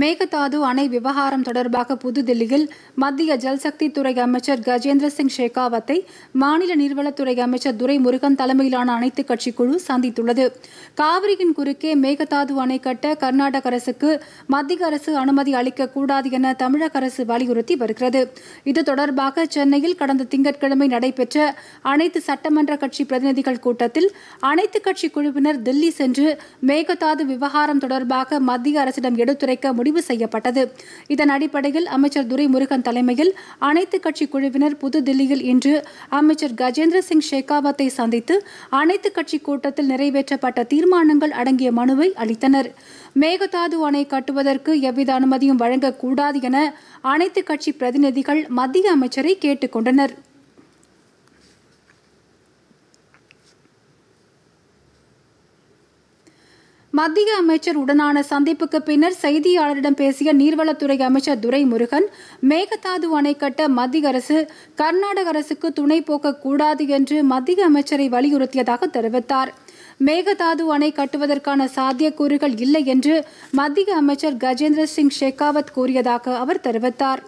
மேகதாது அணை விவகாரம் தொடர்பாக புதுதில்லியில் மத்திய ஜல்சக்தி துறை அமைச்சர் கஜேந்திர சிங் ஷெகாவத்தை மாநில நீர்வளத்துறை அமைச்சர் துரைமுருகன் தலைமையிலான அனைத்துக் கட்சி குழு சந்தித்துள்ளது காவிரியின் குறுக்கே மேகதாது அணை கட்ட கர்நாடக அரசுக்கு மத்திய அரசு அனுமதி அளிக்கக்கூடாது என தமிழக அரசு வலியுறுத்தி வருகிறது இது தொடர்பாக சென்னையில் கடந்த திங்கட்கிழமை நடைபெற்ற அனைத்து சட்டமன்ற கட்சி பிரதிநிதிகள் கூட்டத்தில் அனைத்துக் கட்சி குழுவினர் தில்லி சென்று மேகதாது விவகாரம் தொடர்பாக மத்திய அரசிடம் எடுத்துரைக்க முடிவு செய்யப்பட்டது இதன் அடிப்படையில் அமைச்சர் துரைமுருகன் தலைமையில் அனைத்து கட்சி குழுவினர் புதுதில்லியில் இன்று அமைச்சர் கஜேந்திர சிங் ஷெகாவத்தை சந்தித்து அனைத்து கட்சி கூட்டத்தில் நிறைவேற்றப்பட்ட தீர்மானங்கள் அடங்கிய மனுவை அளித்தனர் மேகதாது அணை கட்டுவதற்கு எவ்வித அனுமதியும் வழங்கக்கூடாது என அனைத்து கட்சி பிரதிநிதிகள் மத்திய அமைச்சரை கேட்டுக்கொண்டனர் மத்திய அமைச்சர் உடனான சந்திப்புக்கு பின்னர் செய்தியாளரிடம் பேசிய நீர்வளத்துறை அமைச்சர் துரைமுருகன் மேகதாது அணை கட்ட மத்திய அரசு கர்நாடக அரசுக்கு துணை போக்கக்கூடாது என்று மத்திய அமைச்சரை வலியுறுத்தியதாக தெரிவித்தார் மேகதாது அணை கட்டுவதற்கான சாத்தியக்கூறுகள் இல்லை என்று மத்திய அமைச்சர் கஜேந்திர சிங் ஷெகாவத் கூறியதாக அவர் தெரிவித்தார்